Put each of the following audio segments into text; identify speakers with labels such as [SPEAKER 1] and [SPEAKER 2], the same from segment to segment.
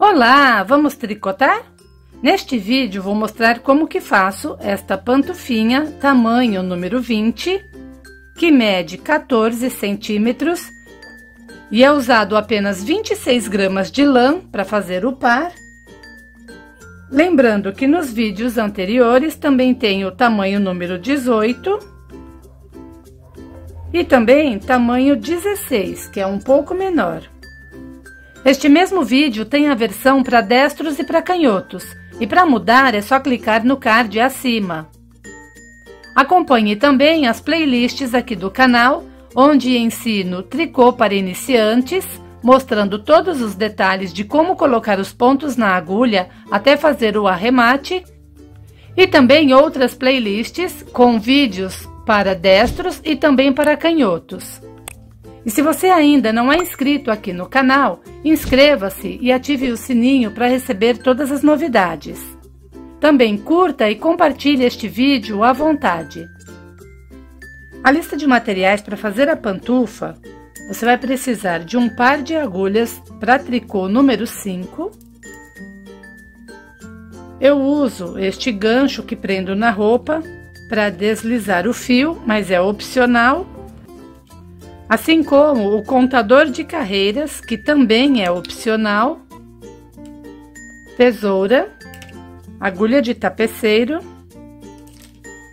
[SPEAKER 1] Olá, vamos tricotar? Neste vídeo vou mostrar como que faço esta pantufinha tamanho número 20, que mede 14 centímetros e é usado apenas 26 gramas de lã para fazer o par. Lembrando que nos vídeos anteriores também tem o tamanho número 18 e também tamanho 16, que é um pouco menor. Este mesmo vídeo tem a versão para destros e para canhotos, e para mudar é só clicar no card acima. Acompanhe também as playlists aqui do canal, onde ensino tricô para iniciantes, mostrando todos os detalhes de como colocar os pontos na agulha até fazer o arremate, e também outras playlists com vídeos para destros e também para canhotos. E se você ainda não é inscrito aqui no canal, inscreva-se e ative o sininho para receber todas as novidades. Também curta e compartilhe este vídeo à vontade. A lista de materiais para fazer a pantufa, você vai precisar de um par de agulhas para tricô número 5. Eu uso este gancho que prendo na roupa para deslizar o fio, mas é opcional assim como o contador de carreiras, que também é opcional, tesoura, agulha de tapeceiro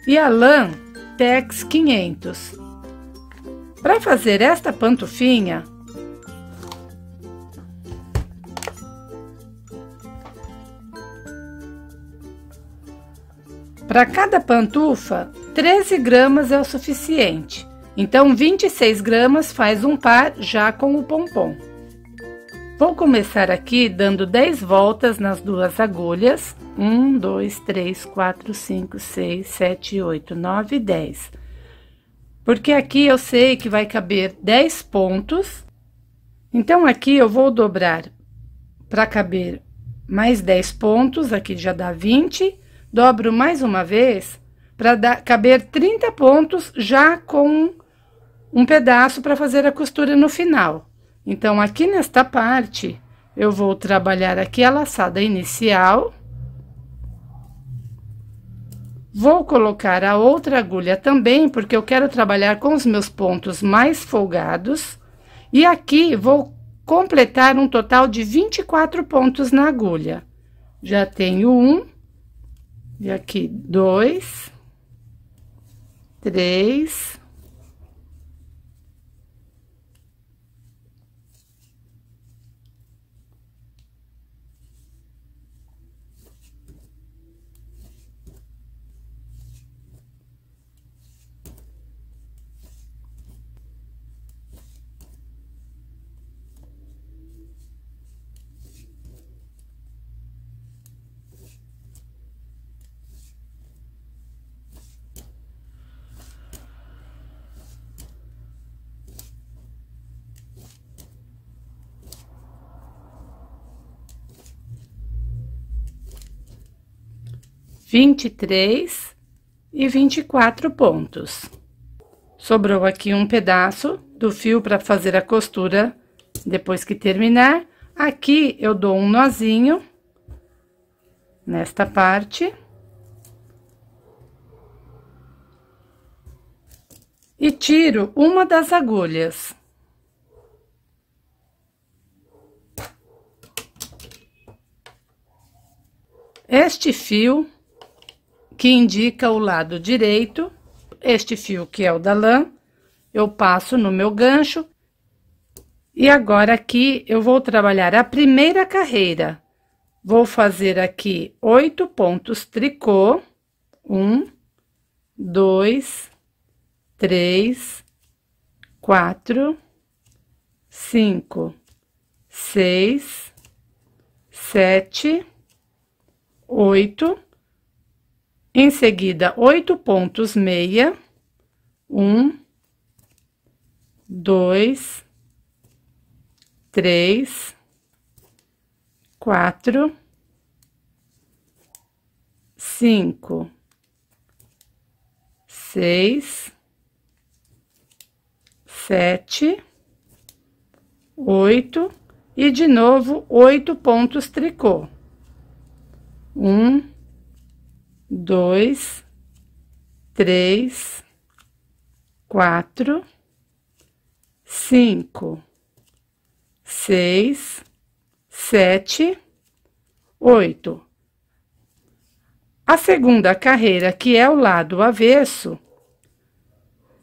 [SPEAKER 1] e a lã Tex 500. Para fazer esta pantufinha, para cada pantufa, 13 gramas é o suficiente. Então, 26 gramas faz um par já com o pompom. Vou começar aqui dando 10 voltas nas duas agulhas. 1, 2, 3, 4, 5, 6, 7, 8, 9, 10. Porque aqui eu sei que vai caber 10 pontos. Então, aqui eu vou dobrar para caber mais 10 pontos, aqui já dá 20. Dobro mais uma vez para caber 30 pontos já com um pedaço para fazer a costura no final. Então, aqui nesta parte, eu vou trabalhar aqui a laçada inicial. Vou colocar a outra agulha também, porque eu quero trabalhar com os meus pontos mais folgados. E aqui, vou completar um total de 24 pontos na agulha. Já tenho um, e aqui dois, três, 23 e 24 pontos. Sobrou aqui um pedaço do fio para fazer a costura depois que terminar. Aqui eu dou um nozinho nesta parte. E tiro uma das agulhas. Este fio que indica o lado direito. Este fio que é o da lã, eu passo no meu gancho. E agora aqui eu vou trabalhar a primeira carreira. Vou fazer aqui oito pontos tricô. Um, dois, três, quatro, cinco, seis, sete, oito em seguida, oito pontos meia. Um, dois, três, quatro, cinco, seis, sete, oito, e de novo oito pontos tricô. Um, dois, três, quatro, cinco, seis, sete, oito. A segunda carreira, que é o lado avesso,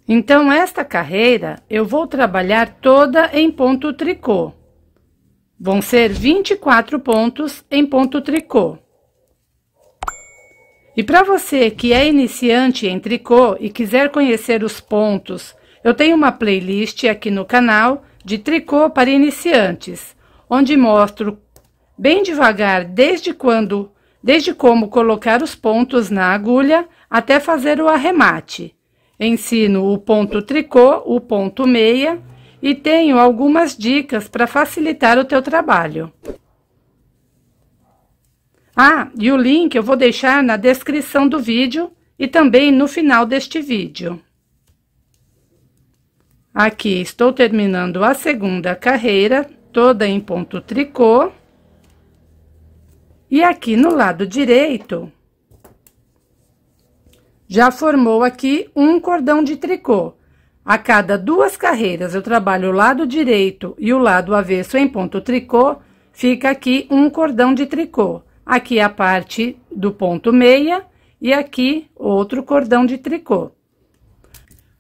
[SPEAKER 1] então esta carreira eu vou trabalhar toda em ponto tricô. Vão ser 24 pontos em ponto tricô. E para você que é iniciante em tricô e quiser conhecer os pontos, eu tenho uma playlist aqui no canal de tricô para iniciantes, onde mostro bem devagar desde quando, desde como colocar os pontos na agulha até fazer o arremate. Ensino o ponto tricô, o ponto meia e tenho algumas dicas para facilitar o teu trabalho. Ah, e o link eu vou deixar na descrição do vídeo e também no final deste vídeo. Aqui estou terminando a segunda carreira, toda em ponto tricô. E aqui no lado direito, já formou aqui um cordão de tricô. A cada duas carreiras eu trabalho o lado direito e o lado avesso em ponto tricô, fica aqui um cordão de tricô. Aqui é a parte do ponto meia e aqui outro cordão de tricô.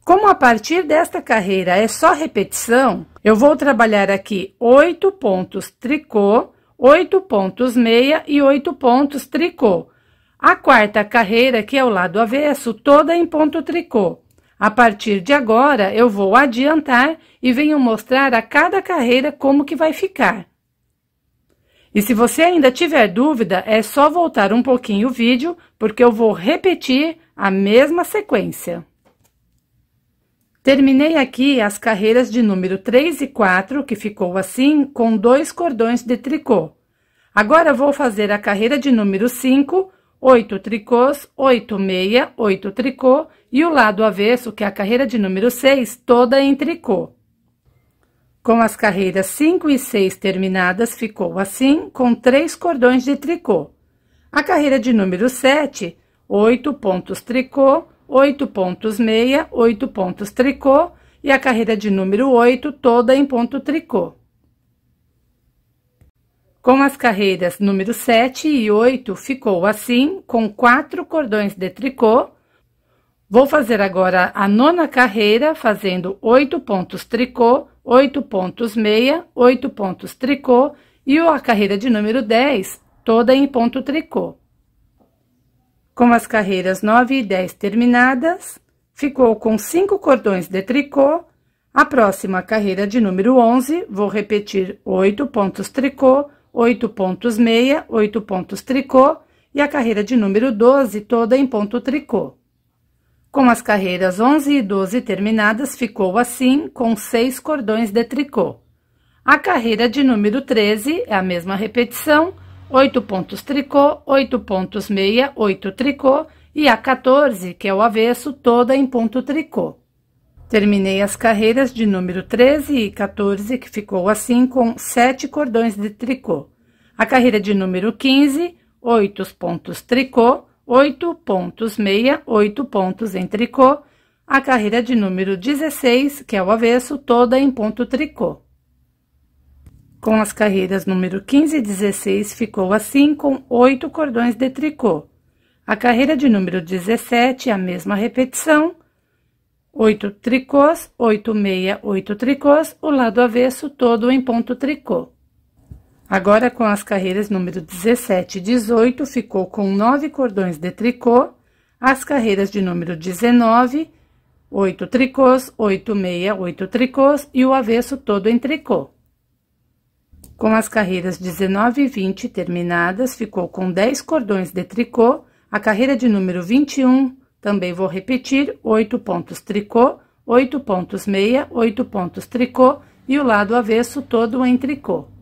[SPEAKER 1] Como a partir desta carreira é só repetição, eu vou trabalhar aqui oito pontos tricô, oito pontos meia e oito pontos tricô. A quarta carreira, que é o lado avesso, toda em ponto tricô. A partir de agora, eu vou adiantar e venho mostrar a cada carreira como que vai ficar. E se você ainda tiver dúvida, é só voltar um pouquinho o vídeo, porque eu vou repetir a mesma sequência. Terminei aqui as carreiras de número 3 e 4, que ficou assim, com dois cordões de tricô. Agora, vou fazer a carreira de número 5, 8 tricôs, 8 meia, 8 tricô, e o lado avesso, que é a carreira de número 6, toda em tricô. Com as carreiras 5 e 6 terminadas, ficou assim, com três cordões de tricô. A carreira de número 7, 8 pontos tricô, 8 pontos meia, 8 pontos tricô, e a carreira de número 8, toda em ponto tricô. Com as carreiras número 7 e 8, ficou assim, com quatro cordões de tricô. Vou fazer agora a nona carreira, fazendo 8 pontos tricô, 8 pontos meia, 8 pontos tricô e a carreira de número 10, toda em ponto tricô. Com as carreiras 9 e 10 terminadas, ficou com 5 cordões de tricô. A próxima carreira de número 11, vou repetir 8 pontos tricô, 8 pontos meia, 8 pontos tricô e a carreira de número 12 toda em ponto tricô. Com as carreiras 11 e 12 terminadas, ficou assim, com seis cordões de tricô. A carreira de número 13 é a mesma repetição, 8 pontos tricô, 8 pontos meia, 8 tricô, e a 14, que é o avesso, toda em ponto tricô. Terminei as carreiras de número 13 e 14, que ficou assim, com 7 cordões de tricô. A carreira de número 15, 8 pontos tricô, 8 pontos meia, 8 pontos em tricô. A carreira de número 16, que é o avesso, toda em ponto tricô. Com as carreiras número 15 e 16, ficou assim com 8 cordões de tricô. A carreira de número 17, a mesma repetição, 8 tricôs, 8 meia, 8 tricôs, o lado avesso todo em ponto tricô. Agora, com as carreiras número 17 e 18, ficou com nove cordões de tricô. As carreiras de número 19, oito tricôs, oito meia, oito tricôs e o avesso todo em tricô. Com as carreiras 19 e 20 terminadas, ficou com 10 cordões de tricô. A carreira de número 21, também vou repetir, oito pontos tricô, oito pontos meia, oito pontos tricô e o lado avesso todo em tricô.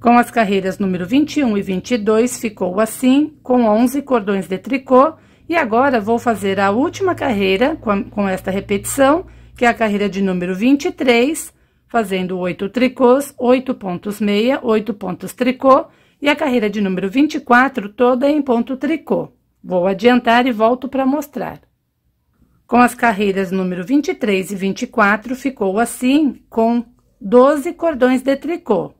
[SPEAKER 1] Com as carreiras número 21 e 22, ficou assim, com 11 cordões de tricô, e agora vou fazer a última carreira com, a, com esta repetição, que é a carreira de número 23, fazendo 8 tricôs, 8 pontos meia, 8 pontos tricô, e a carreira de número 24 toda em ponto tricô. Vou adiantar e volto para mostrar. Com as carreiras número 23 e 24, ficou assim, com 12 cordões de tricô.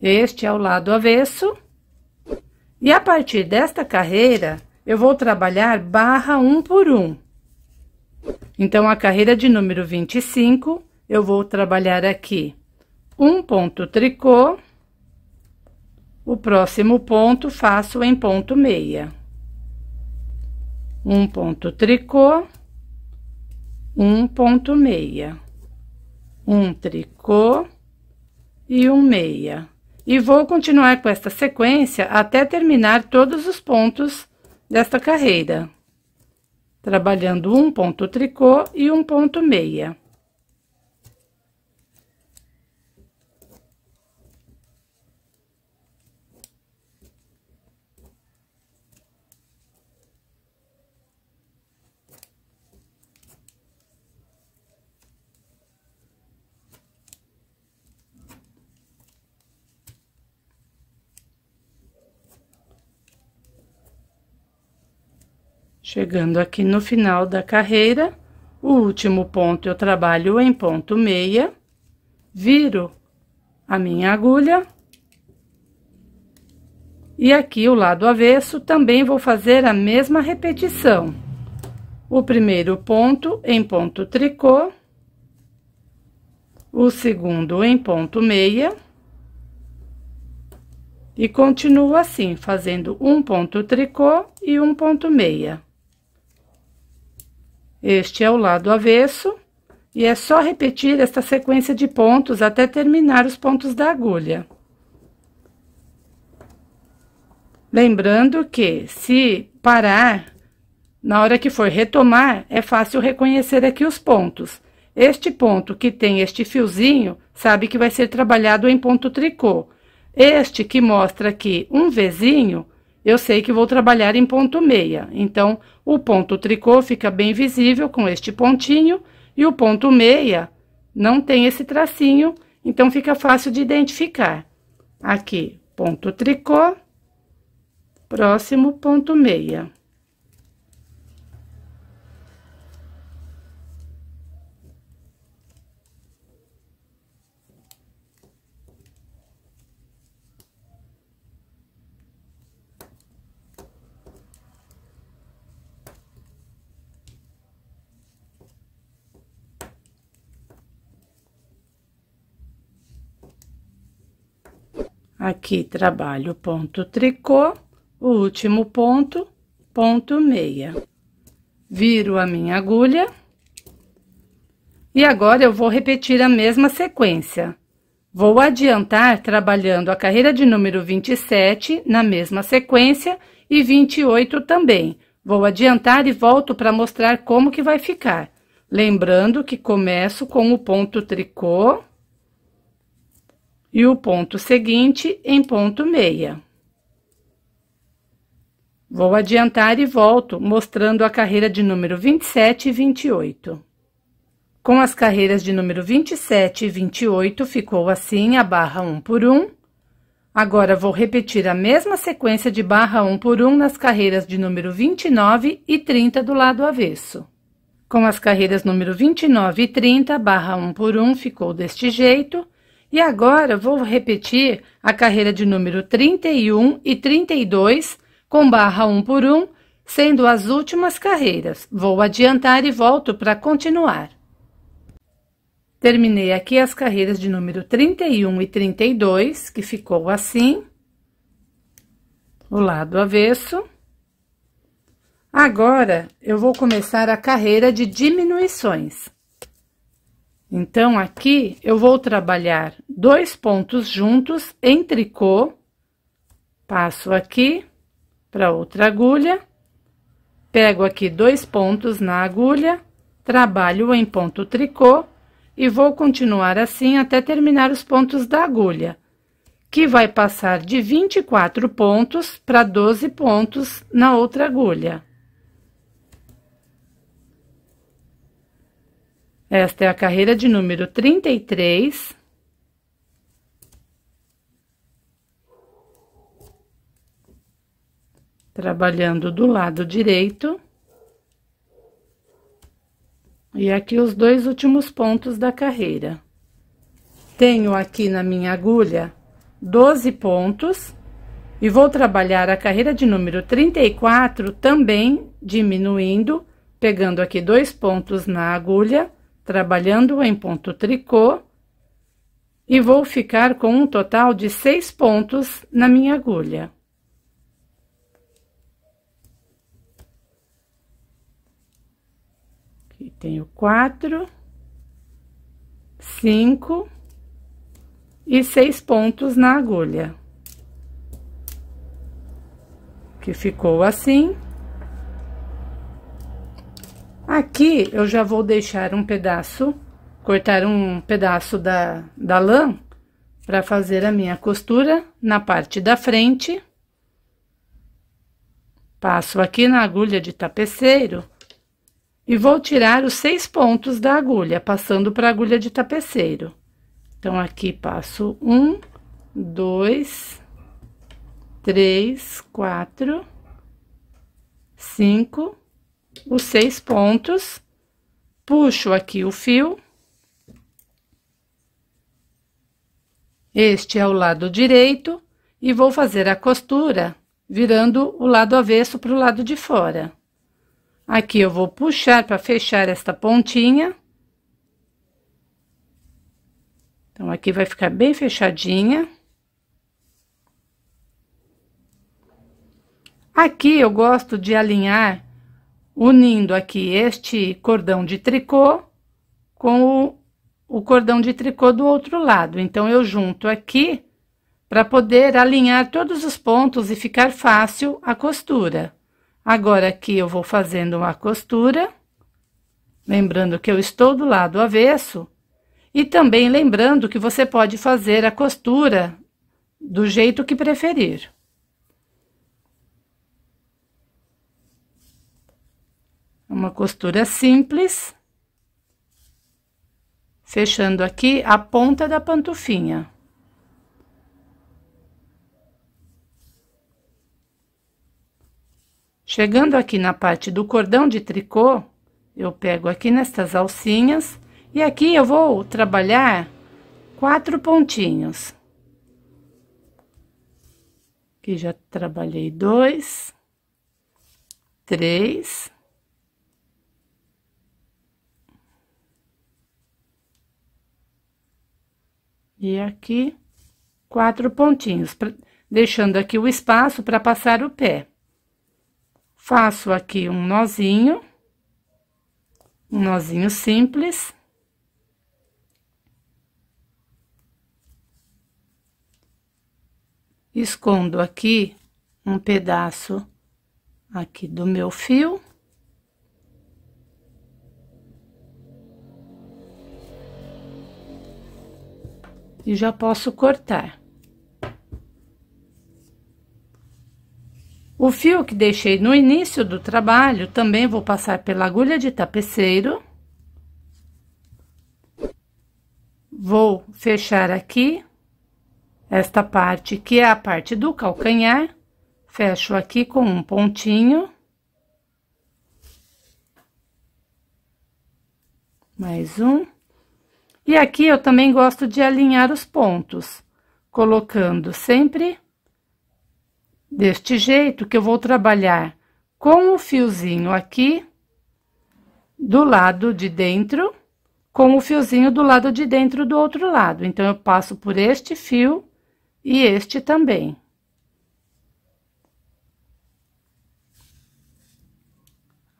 [SPEAKER 1] Este é o lado avesso. E a partir desta carreira, eu vou trabalhar barra um por um. Então, a carreira de número 25, eu vou trabalhar aqui um ponto tricô, o próximo ponto faço em ponto meia. Um ponto tricô, um ponto meia, um tricô e um meia e vou continuar com esta sequência até terminar todos os pontos desta carreira, trabalhando um ponto tricô e um ponto meia. Chegando aqui no final da carreira, o último ponto eu trabalho em ponto meia, viro a minha agulha. E aqui o lado avesso também vou fazer a mesma repetição. O primeiro ponto em ponto tricô, o segundo em ponto meia. E continuo assim, fazendo um ponto tricô e um ponto meia. Este é o lado avesso e é só repetir esta sequência de pontos até terminar os pontos da agulha. Lembrando que, se parar, na hora que for retomar, é fácil reconhecer aqui os pontos. Este ponto que tem este fiozinho, sabe que vai ser trabalhado em ponto tricô. Este que mostra aqui um Vzinho, eu sei que vou trabalhar em ponto meia. Então, o ponto tricô fica bem visível com este pontinho e o ponto meia não tem esse tracinho, então fica fácil de identificar. Aqui, ponto tricô, próximo ponto meia. Aqui trabalho ponto tricô, o último ponto, ponto meia. Viro a minha agulha. E agora eu vou repetir a mesma sequência. Vou adiantar trabalhando a carreira de número 27 na mesma sequência e 28 também. Vou adiantar e volto para mostrar como que vai ficar. Lembrando que começo com o ponto tricô, e o ponto seguinte em ponto meia. Vou adiantar e volto, mostrando a carreira de número 27 e 28. Com as carreiras de número 27 e 28, ficou assim a barra 1 por 1. Agora, vou repetir a mesma sequência de barra 1 por 1 nas carreiras de número 29 e 30 do lado avesso. Com as carreiras número 29 e 30, barra 1 por 1 ficou deste jeito e agora vou repetir a carreira de número 31 e 32 com barra um por um, sendo as últimas carreiras. Vou adiantar e volto para continuar. Terminei aqui as carreiras de número 31 e 32, que ficou assim. O lado avesso. Agora, eu vou começar a carreira de diminuições. Então, aqui eu vou trabalhar dois pontos juntos em tricô, passo aqui para outra agulha, pego aqui dois pontos na agulha, trabalho em ponto tricô e vou continuar assim até terminar os pontos da agulha, que vai passar de 24 pontos para 12 pontos na outra agulha. Esta é a carreira de número 33. Trabalhando do lado direito. E aqui os dois últimos pontos da carreira. Tenho aqui na minha agulha 12 pontos e vou trabalhar a carreira de número 34 também diminuindo, pegando aqui dois pontos na agulha trabalhando em ponto tricô, e vou ficar com um total de seis pontos na minha agulha. Aqui tenho quatro, cinco e seis pontos na agulha. Que ficou assim. Aqui eu já vou deixar um pedaço, cortar um pedaço da, da lã para fazer a minha costura na parte da frente. Passo aqui na agulha de tapeceiro e vou tirar os seis pontos da agulha, passando para a agulha de tapeceiro. Então, aqui passo um, dois, três, quatro, cinco, os seis pontos, puxo aqui o fio. Este é o lado direito e vou fazer a costura virando o lado avesso para o lado de fora. Aqui eu vou puxar para fechar esta pontinha. Então, aqui vai ficar bem fechadinha. Aqui eu gosto de alinhar unindo aqui este cordão de tricô com o, o cordão de tricô do outro lado. Então, eu junto aqui para poder alinhar todos os pontos e ficar fácil a costura. Agora, aqui eu vou fazendo uma costura, lembrando que eu estou do lado avesso, e também lembrando que você pode fazer a costura do jeito que preferir. Uma costura simples. Fechando aqui a ponta da pantufinha. Chegando aqui na parte do cordão de tricô, eu pego aqui nestas alcinhas e aqui eu vou trabalhar quatro pontinhos. Aqui já trabalhei dois, três, E aqui, quatro pontinhos, deixando aqui o espaço para passar o pé. Faço aqui um nozinho, um nozinho simples. Escondo aqui um pedaço aqui do meu fio. e já posso cortar. O fio que deixei no início do trabalho, também vou passar pela agulha de tapeceiro. Vou fechar aqui esta parte, que é a parte do calcanhar. Fecho aqui com um pontinho. Mais um. E aqui eu também gosto de alinhar os pontos, colocando sempre deste jeito que eu vou trabalhar com o fiozinho aqui do lado de dentro, com o fiozinho do lado de dentro do outro lado. Então, eu passo por este fio e este também.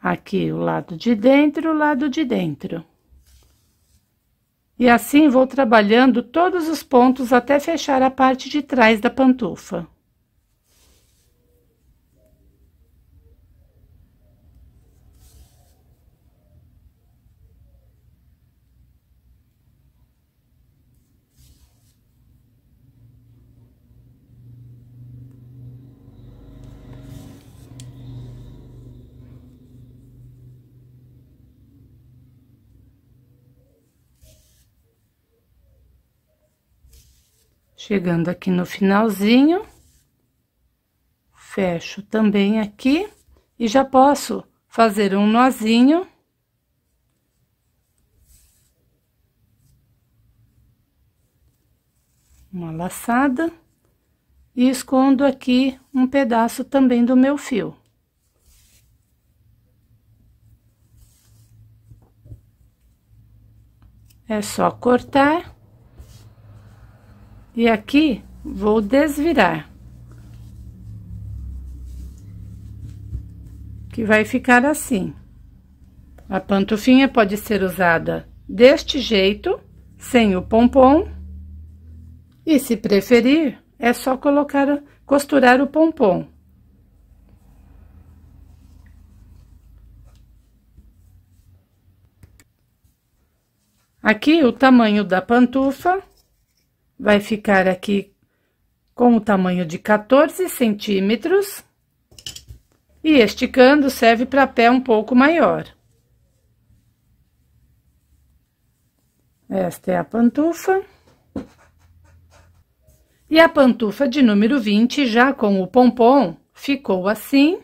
[SPEAKER 1] Aqui, o lado de dentro, o lado de dentro. E assim vou trabalhando todos os pontos até fechar a parte de trás da pantufa. Chegando aqui no finalzinho, fecho também aqui e já posso fazer um nozinho. Uma laçada e escondo aqui um pedaço também do meu fio. É só cortar e aqui, vou desvirar. Que vai ficar assim. A pantufinha pode ser usada deste jeito, sem o pompom. E se preferir, é só colocar, costurar o pompom. Aqui, o tamanho da pantufa vai ficar aqui com o tamanho de 14 centímetros. E esticando serve para pé um pouco maior. Esta é a pantufa. E a pantufa de número 20, já com o pompom, ficou assim.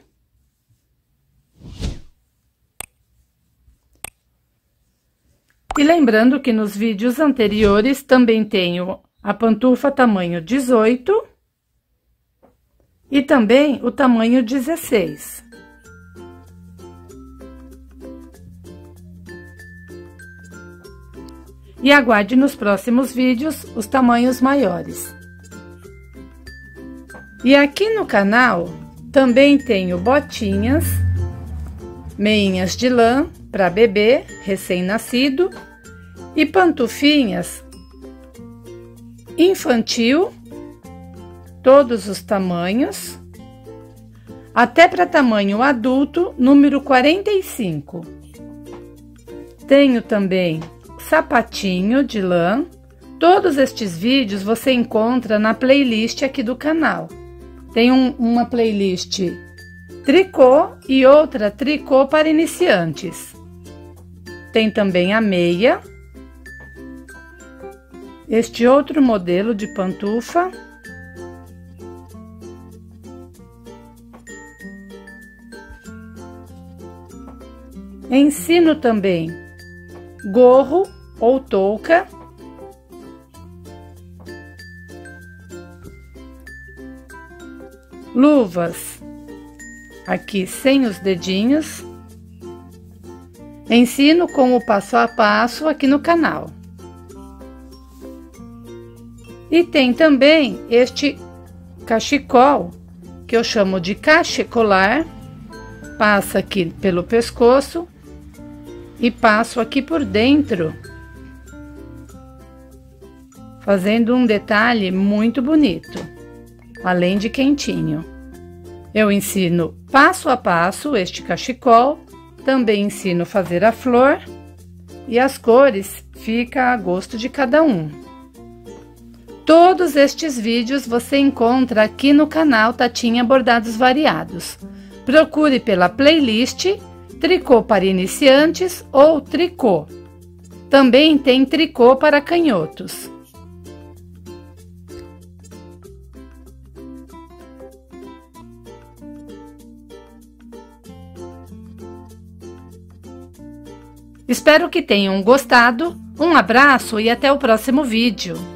[SPEAKER 1] E lembrando que nos vídeos anteriores também tenho a pantufa tamanho 18 e também o tamanho 16. E aguarde nos próximos vídeos os tamanhos maiores. E aqui no canal também tenho botinhas, meinhas de lã para bebê recém-nascido e pantufinhas infantil, todos os tamanhos, até para tamanho adulto, número 45. Tenho também sapatinho de lã. Todos estes vídeos você encontra na playlist aqui do canal. Tem um, uma playlist tricô e outra tricô para iniciantes. Tem também a meia, este outro modelo de pantufa Ensino também gorro ou touca. Luvas, aqui sem os dedinhos. Ensino com o passo a passo aqui no canal. E tem também este cachecol, que eu chamo de cachecolar, passa aqui pelo pescoço e passo aqui por dentro, fazendo um detalhe muito bonito, além de quentinho. Eu ensino passo a passo este cachecol, também ensino fazer a flor e as cores fica a gosto de cada um. Todos estes vídeos você encontra aqui no canal Tatinha Bordados Variados. Procure pela playlist Tricô para Iniciantes ou Tricô. Também tem tricô para canhotos. Espero que tenham gostado. Um abraço e até o próximo vídeo.